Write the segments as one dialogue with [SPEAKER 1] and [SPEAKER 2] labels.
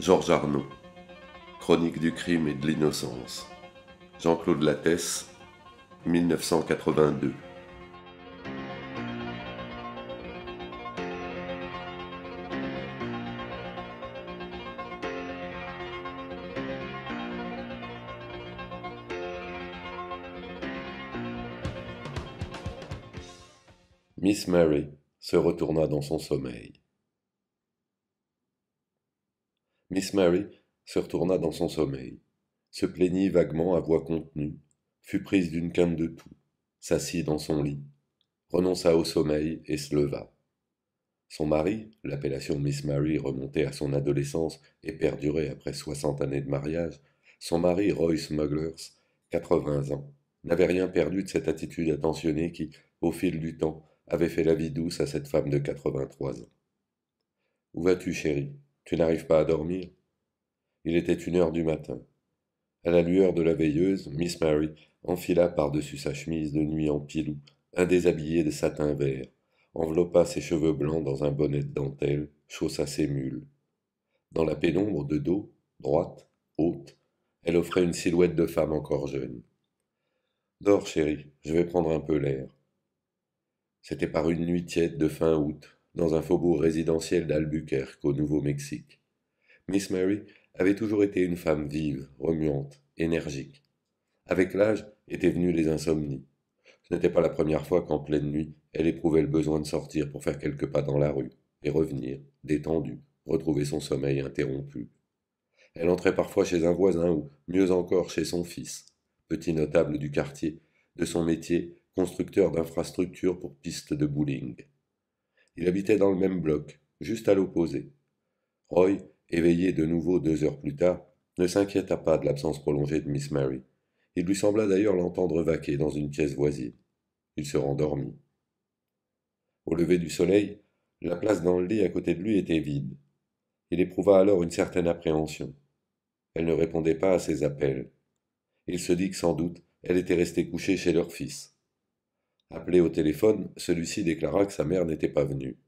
[SPEAKER 1] Georges Arnaud. Chronique du crime et de l'innocence. Jean-Claude Lattès, 1982. Miss Mary se retourna dans son sommeil. Miss Mary se retourna dans son sommeil, se plaignit vaguement à voix contenue, fut prise d'une canne de toux, s'assit dans son lit, renonça au sommeil et se leva. Son mari, l'appellation Miss Mary remontait à son adolescence et perdurait après soixante années de mariage, son mari Roy Smugglers, quatre-vingts ans, n'avait rien perdu de cette attitude attentionnée qui, au fil du temps, avait fait la vie douce à cette femme de quatre-vingt-trois ans. Où vas-tu, chérie tu n'arrives pas à dormir Il était une heure du matin. À la lueur de la veilleuse, Miss Mary enfila par-dessus sa chemise de nuit en pilou un déshabillé de satin vert, enveloppa ses cheveux blancs dans un bonnet de dentelle, chaussa ses mules. Dans la pénombre de dos, droite, haute, elle offrait une silhouette de femme encore jeune. Dors, chérie, je vais prendre un peu l'air. C'était par une nuit tiède de fin août, dans un faubourg résidentiel d'Albuquerque au Nouveau-Mexique. Miss Mary avait toujours été une femme vive, remuante, énergique. Avec l'âge étaient venues les insomnies. Ce n'était pas la première fois qu'en pleine nuit, elle éprouvait le besoin de sortir pour faire quelques pas dans la rue, et revenir, détendue, retrouver son sommeil interrompu. Elle entrait parfois chez un voisin ou, mieux encore, chez son fils, petit notable du quartier, de son métier, constructeur d'infrastructures pour pistes de bowling. Il habitait dans le même bloc, juste à l'opposé. Roy, éveillé de nouveau deux heures plus tard, ne s'inquiéta pas de l'absence prolongée de Miss Mary. Il lui sembla d'ailleurs l'entendre vaquer dans une pièce voisine. Il se rendormit. Au lever du soleil, la place dans le lit à côté de lui était vide. Il éprouva alors une certaine appréhension. Elle ne répondait pas à ses appels. Il se dit que sans doute elle était restée couchée chez leur fils. Appelé au téléphone, celui-ci déclara que sa mère n'était pas venue.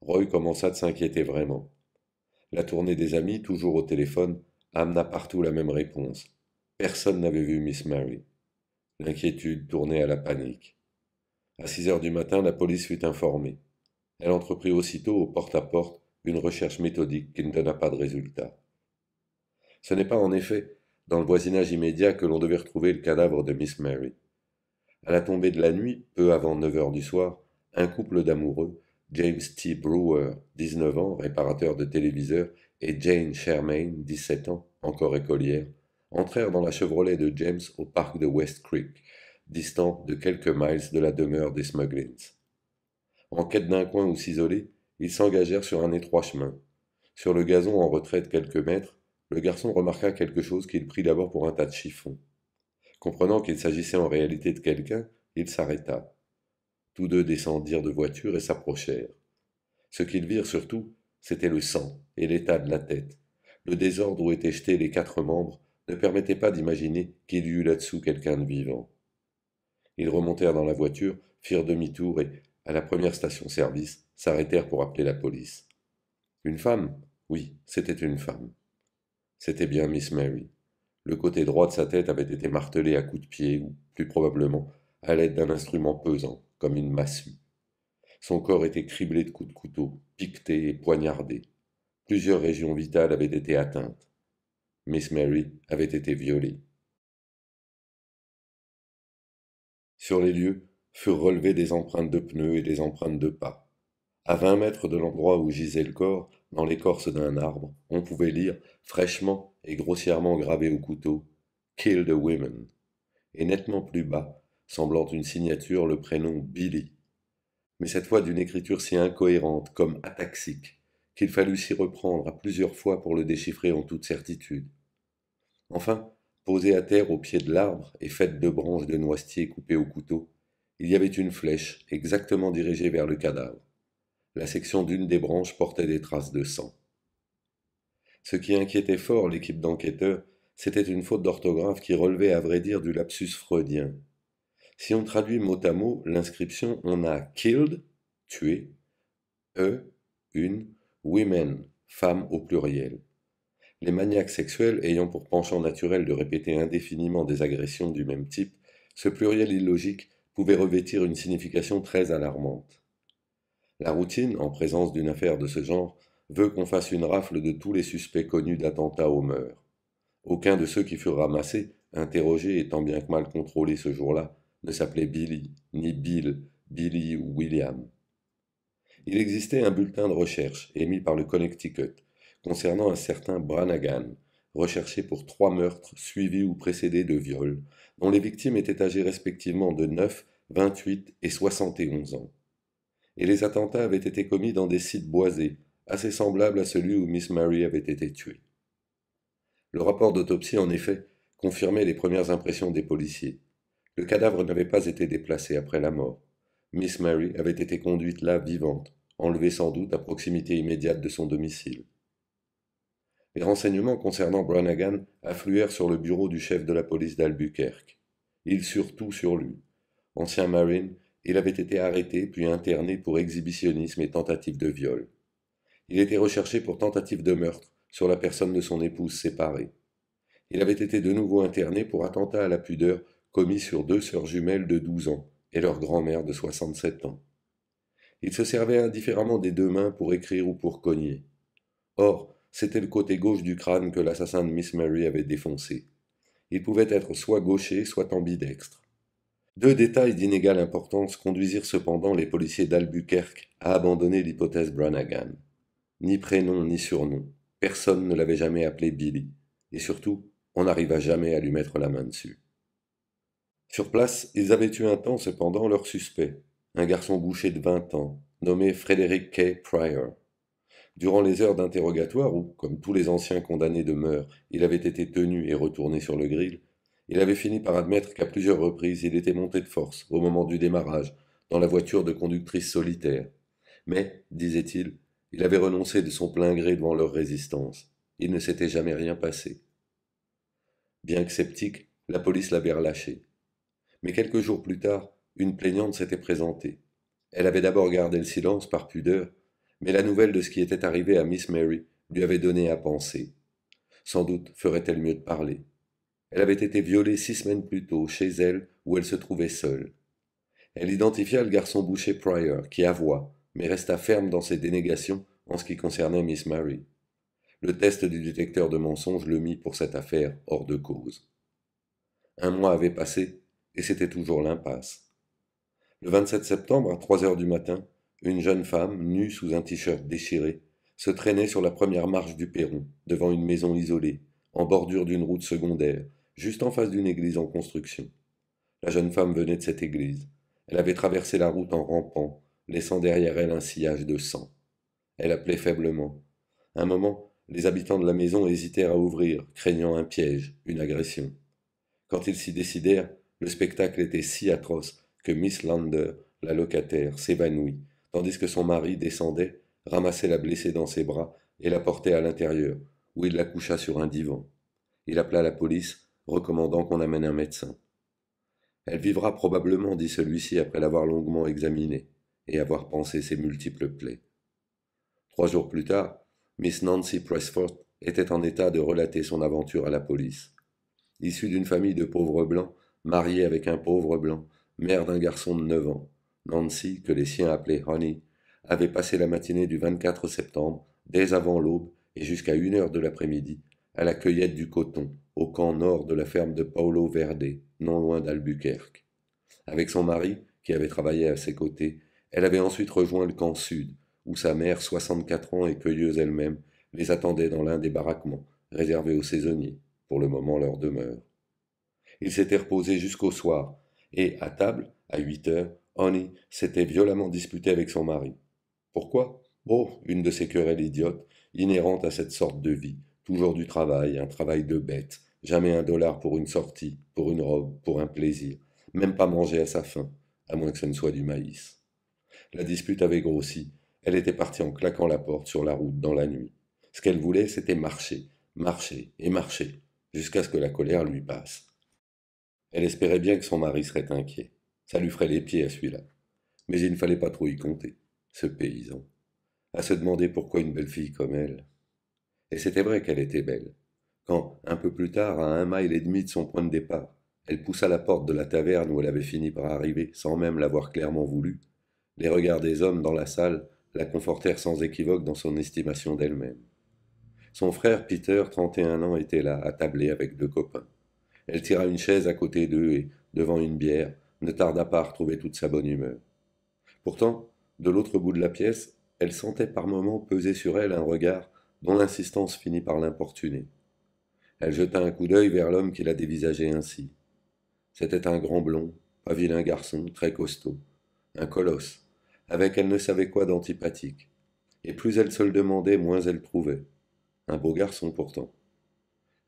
[SPEAKER 1] Roy commença de s'inquiéter vraiment. La tournée des amis, toujours au téléphone, amena partout la même réponse. Personne n'avait vu Miss Mary. L'inquiétude tournait à la panique. À 6 heures du matin, la police fut informée. Elle entreprit aussitôt, au porte à -porte, une recherche méthodique qui ne donna pas de résultat. Ce n'est pas en effet dans le voisinage immédiat que l'on devait retrouver le cadavre de Miss Mary. À la tombée de la nuit, peu avant 9 heures du soir, un couple d'amoureux, James T. Brewer, 19 ans, réparateur de téléviseurs, et Jane Shermain, 17 ans, encore écolière, entrèrent dans la Chevrolet de James au parc de West Creek, distant de quelques miles de la demeure des Smugglings. En quête d'un coin où s'isoler, ils s'engagèrent sur un étroit chemin. Sur le gazon en retrait quelques mètres, le garçon remarqua quelque chose qu'il prit d'abord pour un tas de chiffons. Comprenant qu'il s'agissait en réalité de quelqu'un, il s'arrêta. Tous deux descendirent de voiture et s'approchèrent. Ce qu'ils virent surtout, c'était le sang et l'état de la tête. Le désordre où étaient jetés les quatre membres ne permettait pas d'imaginer qu'il y eût là-dessous quelqu'un de vivant. Ils remontèrent dans la voiture, firent demi-tour et, à la première station-service, s'arrêtèrent pour appeler la police. Une femme Oui, c'était une femme. C'était bien Miss Mary. Le côté droit de sa tête avait été martelé à coups de pied, ou plus probablement à l'aide d'un instrument pesant, comme une massue. Son corps était criblé de coups de couteau, piqueté et poignardé. Plusieurs régions vitales avaient été atteintes. Miss Mary avait été violée. Sur les lieux furent relevées des empreintes de pneus et des empreintes de pas. À vingt mètres de l'endroit où gisait le corps, dans l'écorce d'un arbre, on pouvait lire, fraîchement, et grossièrement gravé au couteau Kill the Women et nettement plus bas, semblant une signature, le prénom Billy. Mais cette fois d'une écriture si incohérente comme ataxique qu'il fallut s'y reprendre à plusieurs fois pour le déchiffrer en toute certitude. Enfin, posée à terre au pied de l'arbre et faite de branches de noisetier coupées au couteau, il y avait une flèche exactement dirigée vers le cadavre. La section d'une des branches portait des traces de sang. Ce qui inquiétait fort l'équipe d'enquêteurs, c'était une faute d'orthographe qui relevait à vrai dire du lapsus freudien. Si on traduit mot à mot l'inscription, on a killed, tué, e, une, women, femme au pluriel. Les maniaques sexuels ayant pour penchant naturel de répéter indéfiniment des agressions du même type, ce pluriel illogique pouvait revêtir une signification très alarmante. La routine, en présence d'une affaire de ce genre, veut qu'on fasse une rafle de tous les suspects connus d'attentats aux mœurs. Aucun de ceux qui furent ramassés, interrogés et tant bien que mal contrôlés ce jour-là, ne s'appelait Billy, ni Bill, Billy ou William. Il existait un bulletin de recherche émis par le Connecticut concernant un certain Branagan, recherché pour trois meurtres suivis ou précédés de viols, dont les victimes étaient âgées respectivement de 9, 28 et 71 ans. Et les attentats avaient été commis dans des sites boisés, assez semblable à celui où Miss Mary avait été tuée. Le rapport d'autopsie, en effet, confirmait les premières impressions des policiers. Le cadavre n'avait pas été déplacé après la mort. Miss Mary avait été conduite là vivante, enlevée sans doute à proximité immédiate de son domicile. Les renseignements concernant Branagan affluèrent sur le bureau du chef de la police d'Albuquerque. Ils surtout tout sur lui. Ancien marine, il avait été arrêté puis interné pour exhibitionnisme et tentative de viol. Il était recherché pour tentative de meurtre sur la personne de son épouse séparée. Il avait été de nouveau interné pour attentat à la pudeur commis sur deux sœurs jumelles de 12 ans et leur grand-mère de 67 ans. Il se servait indifféremment des deux mains pour écrire ou pour cogner. Or, c'était le côté gauche du crâne que l'assassin de Miss Mary avait défoncé. Il pouvait être soit gaucher, soit ambidextre. Deux détails d'inégale importance conduisirent cependant les policiers d'Albuquerque à abandonner l'hypothèse Branagan. Ni prénom, ni surnom. Personne ne l'avait jamais appelé Billy. Et surtout, on n'arriva jamais à lui mettre la main dessus. Sur place, ils avaient eu un temps cependant leur suspect, un garçon bouché de vingt ans, nommé Frédéric K. Pryor. Durant les heures d'interrogatoire où, comme tous les anciens condamnés de il avait été tenu et retourné sur le grill, il avait fini par admettre qu'à plusieurs reprises il était monté de force, au moment du démarrage, dans la voiture de conductrice solitaire. Mais, disait-il, il avait renoncé de son plein gré devant leur résistance. Il ne s'était jamais rien passé. Bien que sceptique, la police l'avait relâché. Mais quelques jours plus tard, une plaignante s'était présentée. Elle avait d'abord gardé le silence par pudeur, mais la nouvelle de ce qui était arrivé à Miss Mary lui avait donné à penser. Sans doute ferait-elle mieux de parler. Elle avait été violée six semaines plus tôt chez elle où elle se trouvait seule. Elle identifia le garçon boucher Pryor, qui avoua, mais resta ferme dans ses dénégations en ce qui concernait Miss Mary. Le test du détecteur de mensonges le mit pour cette affaire hors de cause. Un mois avait passé et c'était toujours l'impasse. Le 27 septembre, à 3 heures du matin, une jeune femme, nue sous un t-shirt déchiré, se traînait sur la première marche du perron, devant une maison isolée, en bordure d'une route secondaire, juste en face d'une église en construction. La jeune femme venait de cette église. Elle avait traversé la route en rampant, laissant derrière elle un sillage de sang. Elle appelait faiblement. Un moment, les habitants de la maison hésitèrent à ouvrir, craignant un piège, une agression. Quand ils s'y décidèrent, le spectacle était si atroce que Miss Lander, la locataire, s'évanouit, tandis que son mari descendait, ramassait la blessée dans ses bras et la portait à l'intérieur, où il la coucha sur un divan. Il appela la police, recommandant qu'on amène un médecin. Elle vivra probablement, dit celui-ci après l'avoir longuement examinée et avoir pensé ses multiples plaies. Trois jours plus tard, Miss Nancy Pressford était en état de relater son aventure à la police. Issue d'une famille de pauvres blancs, mariée avec un pauvre blanc, mère d'un garçon de neuf ans, Nancy, que les siens appelaient Honey, avait passé la matinée du 24 septembre, dès avant l'aube et jusqu'à une heure de l'après-midi, à la cueillette du coton, au camp nord de la ferme de Paolo Verde, non loin d'Albuquerque. Avec son mari, qui avait travaillé à ses côtés, elle avait ensuite rejoint le camp sud, où sa mère, 64 ans et cueilleuse elle-même, les attendait dans l'un des baraquements, réservés aux saisonniers, pour le moment leur demeure. Ils s'étaient reposés jusqu'au soir, et à table, à huit heures, Honey s'était violemment disputée avec son mari. Pourquoi Oh, une de ces querelles idiotes, inhérentes à cette sorte de vie, toujours du travail, un travail de bête, jamais un dollar pour une sortie, pour une robe, pour un plaisir, même pas manger à sa faim, à moins que ce ne soit du maïs. La dispute avait grossi. Elle était partie en claquant la porte sur la route dans la nuit. Ce qu'elle voulait, c'était marcher, marcher et marcher, jusqu'à ce que la colère lui passe. Elle espérait bien que son mari serait inquiet. Ça lui ferait les pieds à celui-là. Mais il ne fallait pas trop y compter, ce paysan. À se demander pourquoi une belle fille comme elle. Et c'était vrai qu'elle était belle. Quand, un peu plus tard, à un mile et demi de son point de départ, elle poussa la porte de la taverne où elle avait fini par arriver, sans même l'avoir clairement voulu, les regards des hommes dans la salle la confortèrent sans équivoque dans son estimation d'elle-même. Son frère Peter, 31 ans, était là, à tabler avec deux copains. Elle tira une chaise à côté d'eux et, devant une bière, ne tarda pas à retrouver toute sa bonne humeur. Pourtant, de l'autre bout de la pièce, elle sentait par moments peser sur elle un regard dont l'insistance finit par l'importuner. Elle jeta un coup d'œil vers l'homme qui la dévisageait ainsi. C'était un grand blond, pas vilain garçon, très costaud, un colosse, avec elle ne savait quoi d'antipathique. Et plus elle se le demandait, moins elle trouvait. Un beau garçon pourtant.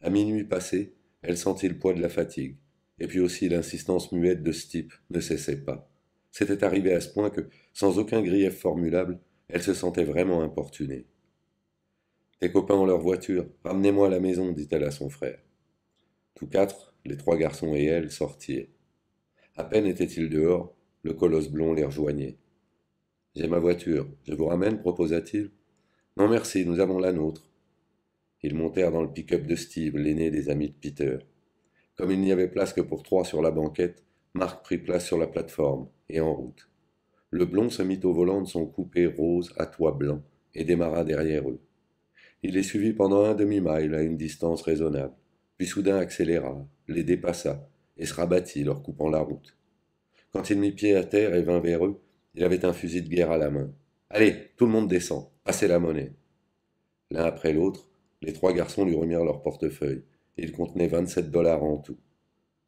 [SPEAKER 1] À minuit passé, elle sentit le poids de la fatigue, et puis aussi l'insistance muette de ce type ne cessait pas. C'était arrivé à ce point que, sans aucun grief formulable, elle se sentait vraiment importunée. Tes copains ont leur voiture, ramenez-moi à la maison, dit-elle à son frère. Tous quatre, les trois garçons et elle, sortirent. À peine étaient-ils dehors, le colosse blond les rejoignait. J'ai ma voiture, je vous ramène, proposa-t-il. Non merci, nous avons la nôtre. Ils montèrent dans le pick-up de Steve, l'aîné des amis de Peter. Comme il n'y avait place que pour trois sur la banquette, Marc prit place sur la plateforme, et en route. Le blond se mit au volant de son coupé rose à toit blanc, et démarra derrière eux. Il les suivit pendant un demi-mile à une distance raisonnable, puis soudain accéléra, les dépassa, et se rabattit, leur coupant la route. Quand il mit pied à terre et vint vers eux, il avait un fusil de guerre à la main. Allez, tout le monde descend, passez la monnaie. L'un après l'autre, les trois garçons lui remirent leur portefeuille. Il contenait 27 dollars en tout.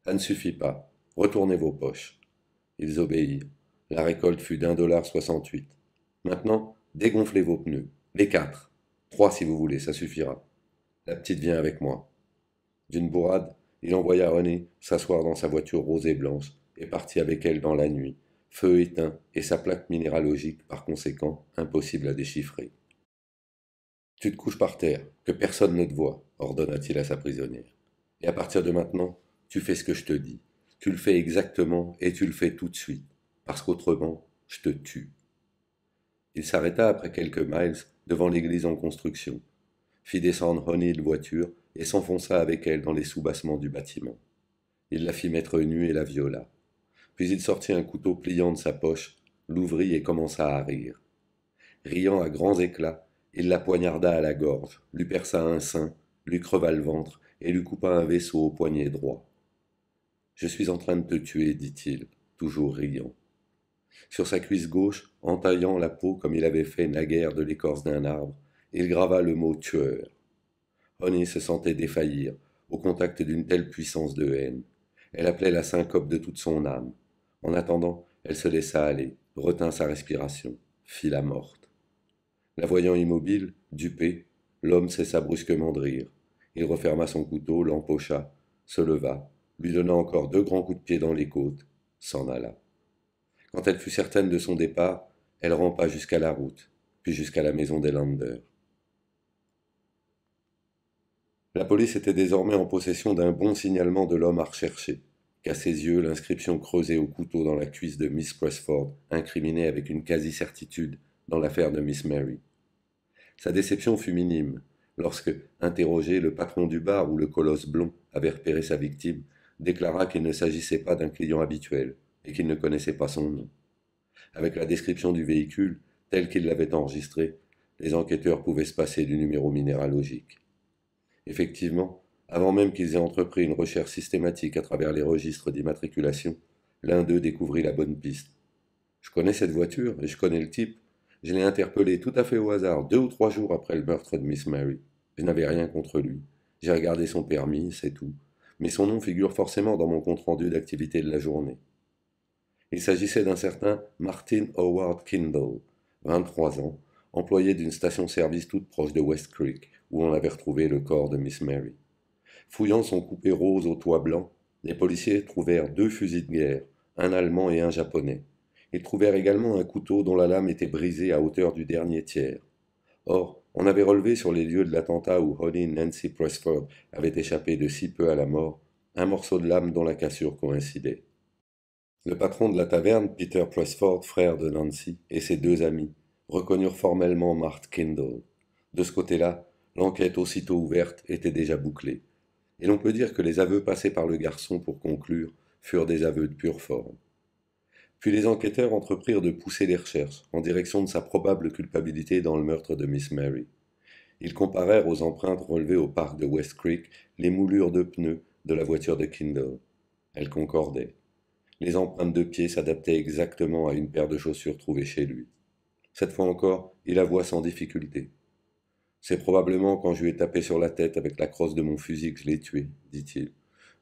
[SPEAKER 1] Ça ne suffit pas, retournez vos poches. Ils obéirent. La récolte fut d'un dollar soixante-huit. Maintenant, dégonflez vos pneus, les quatre. Trois si vous voulez, ça suffira. La petite vient avec moi. D'une bourrade, il envoya René s'asseoir dans sa voiture rose et blanche et partit avec elle dans la nuit, feu éteint et sa plaque minéralogique par conséquent impossible à déchiffrer. Tu te couches par terre, que personne ne te voit, ordonna-t-il à sa prisonnière. Et à partir de maintenant, tu fais ce que je te dis. Tu le fais exactement et tu le fais tout de suite, parce qu'autrement, je te tue. Il s'arrêta après quelques miles devant l'église en construction, fit descendre Honey de voiture et s'enfonça avec elle dans les soubassements du bâtiment. Il la fit mettre nue et la viola, puis il sortit un couteau pliant de sa poche, l'ouvrit et commença à rire. Riant à grands éclats, il la poignarda à la gorge, lui perça un sein, lui creva le ventre et lui coupa un vaisseau au poignet droit. Je suis en train de te tuer, dit-il, toujours riant. Sur sa cuisse gauche, entaillant la peau comme il avait fait naguère de l'écorce d'un arbre, il grava le mot tueur. Honey se sentait défaillir au contact d'une telle puissance de haine. Elle appelait la syncope de toute son âme. En attendant, elle se laissa aller, retint sa respiration, fit la morte. La voyant immobile, dupée, l'homme cessa brusquement de rire. Il referma son couteau, l'empocha, se leva, lui donna encore deux grands coups de pied dans les côtes, s'en alla. Quand elle fut certaine de son départ, elle rampa jusqu'à la route, puis jusqu'à la maison des Landers. La police était désormais en possession d'un bon signalement de l'homme à rechercher qu'à ses yeux l'inscription creusée au couteau dans la cuisse de Miss Cressford, incriminait avec une quasi-certitude dans l'affaire de Miss Mary. Sa déception fut minime lorsque, interrogé, le patron du bar où le colosse blond avait repéré sa victime déclara qu'il ne s'agissait pas d'un client habituel et qu'il ne connaissait pas son nom. Avec la description du véhicule tel qu'il l'avait enregistré, les enquêteurs pouvaient se passer du numéro minéralogique. Effectivement, avant même qu'ils aient entrepris une recherche systématique à travers les registres d'immatriculation, l'un d'eux découvrit la bonne piste. Je connais cette voiture et je connais le type. Je l'ai interpellé tout à fait au hasard, deux ou trois jours après le meurtre de Miss Mary. Je n'avais rien contre lui. J'ai regardé son permis, c'est tout. Mais son nom figure forcément dans mon compte-rendu d'activité de la journée. Il s'agissait d'un certain Martin Howard Kindle, 23 ans, employé d'une station-service toute proche de West Creek, où on avait retrouvé le corps de Miss Mary. Fouillant son coupé rose au toit blanc, les policiers trouvèrent deux fusils de guerre, un allemand et un japonais. Ils trouvèrent également un couteau dont la lame était brisée à hauteur du dernier tiers. Or, on avait relevé sur les lieux de l'attentat où Holly Nancy Pressford avait échappé de si peu à la mort un morceau de lame dont la cassure coïncidait. Le patron de la taverne, Peter Pressford, frère de Nancy, et ses deux amis, reconnurent formellement Marthe Kendall. De ce côté-là, l'enquête aussitôt ouverte était déjà bouclée et l'on peut dire que les aveux passés par le garçon pour conclure furent des aveux de pure forme. Puis les enquêteurs entreprirent de pousser les recherches en direction de sa probable culpabilité dans le meurtre de Miss Mary. Ils comparèrent aux empreintes relevées au parc de West Creek les moulures de pneus de la voiture de Kindle. Elles concordaient. Les empreintes de pieds s'adaptaient exactement à une paire de chaussures trouvées chez lui. Cette fois encore, il avoua sans difficulté. C'est probablement quand je lui ai tapé sur la tête avec la crosse de mon fusil que je l'ai tué, dit-il.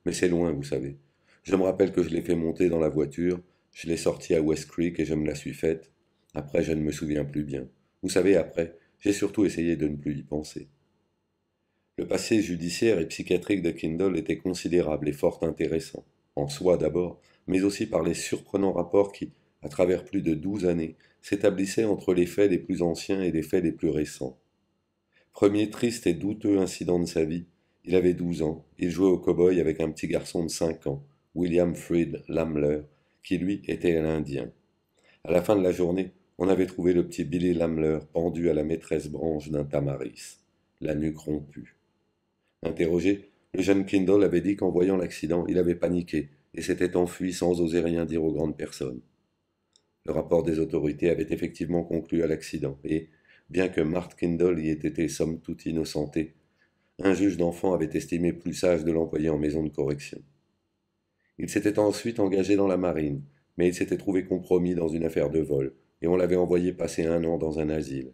[SPEAKER 1] Mais c'est loin, vous savez. Je me rappelle que je l'ai fait monter dans la voiture, je l'ai sorti à West Creek et je me la suis faite. Après, je ne me souviens plus bien. Vous savez, après, j'ai surtout essayé de ne plus y penser. Le passé judiciaire et psychiatrique de Kindle était considérable et fort intéressant, en soi d'abord, mais aussi par les surprenants rapports qui, à travers plus de douze années, s'établissaient entre les faits les plus anciens et les faits les plus récents. Premier triste et douteux incident de sa vie, il avait 12 ans, il jouait au cow-boy avec un petit garçon de 5 ans, William Fried Lamler, qui lui était indien. À la fin de la journée, on avait trouvé le petit Billy Lamler pendu à la maîtresse branche d'un tamaris, la nuque rompue. Interrogé, le jeune Kindle avait dit qu'en voyant l'accident, il avait paniqué et s'était enfui sans oser rien dire aux grandes personnes. Le rapport des autorités avait effectivement conclu à l'accident et, bien que Marthe Kindle y ait été somme toute innocentée. Un juge d'enfant avait estimé plus sage de l'employer en maison de correction. Il s'était ensuite engagé dans la marine, mais il s'était trouvé compromis dans une affaire de vol, et on l'avait envoyé passer un an dans un asile.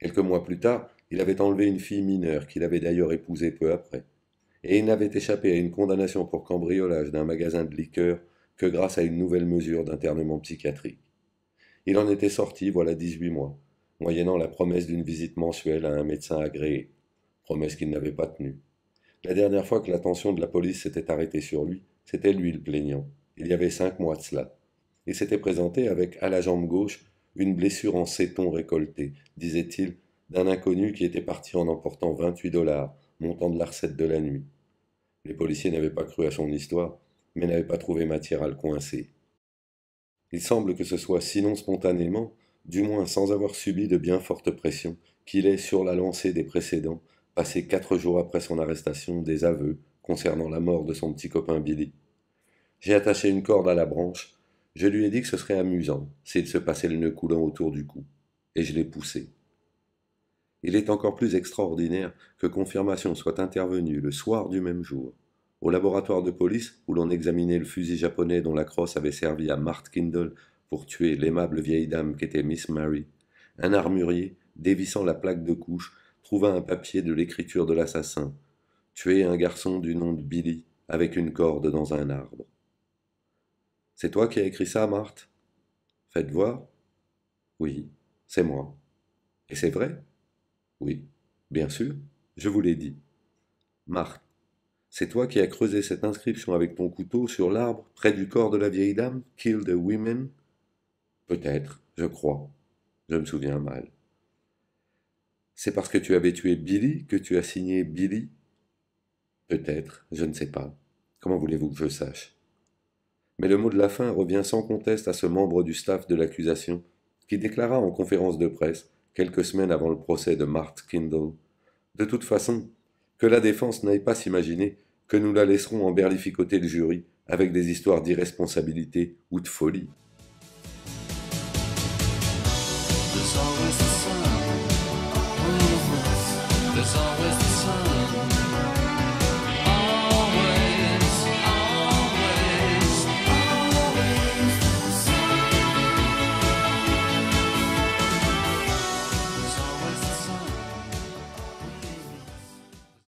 [SPEAKER 1] Quelques mois plus tard, il avait enlevé une fille mineure qu'il avait d'ailleurs épousée peu après, et il n'avait échappé à une condamnation pour cambriolage d'un magasin de liqueurs que grâce à une nouvelle mesure d'internement psychiatrique. Il en était sorti voilà dix-huit mois, moyennant la promesse d'une visite mensuelle à un médecin agréé, promesse qu'il n'avait pas tenue. La dernière fois que l'attention de la police s'était arrêtée sur lui, c'était lui le plaignant. Il y avait cinq mois de cela. Il s'était présenté avec, à la jambe gauche, une blessure en séton récoltée, disait-il, d'un inconnu qui était parti en emportant 28 dollars, montant de la recette de la nuit. Les policiers n'avaient pas cru à son histoire, mais n'avaient pas trouvé matière à le coincer. Il semble que ce soit, sinon spontanément, du moins sans avoir subi de bien fortes pressions, qu'il ait, sur la lancée des précédents, passé quatre jours après son arrestation des aveux concernant la mort de son petit copain Billy. J'ai attaché une corde à la branche, je lui ai dit que ce serait amusant s'il se passait le nœud coulant autour du cou, et je l'ai poussé. Il est encore plus extraordinaire que confirmation soit intervenue le soir du même jour, au laboratoire de police où l'on examinait le fusil japonais dont la crosse avait servi à Mart Kindle pour tuer l'aimable vieille dame qui était Miss Mary. Un armurier, dévissant la plaque de couche, trouva un papier de l'écriture de l'assassin. Tuer un garçon du nom de Billy avec une corde dans un arbre. C'est toi qui as écrit ça, Marthe Faites voir. Oui, c'est moi. Et c'est vrai Oui, bien sûr, je vous l'ai dit. Marthe, c'est toi qui as creusé cette inscription avec ton couteau sur l'arbre près du corps de la vieille dame Kill the women Peut-être, je crois. Je me souviens mal. C'est parce que tu avais tué Billy que tu as signé Billy Peut-être, je ne sais pas. Comment voulez-vous que je sache Mais le mot de la fin revient sans conteste à ce membre du staff de l'accusation, qui déclara en conférence de presse, quelques semaines avant le procès de Marthe Kindle, de toute façon, que la défense n'aille pas s'imaginer que nous la laisserons en berlificoter le jury avec des histoires d'irresponsabilité ou de folie. always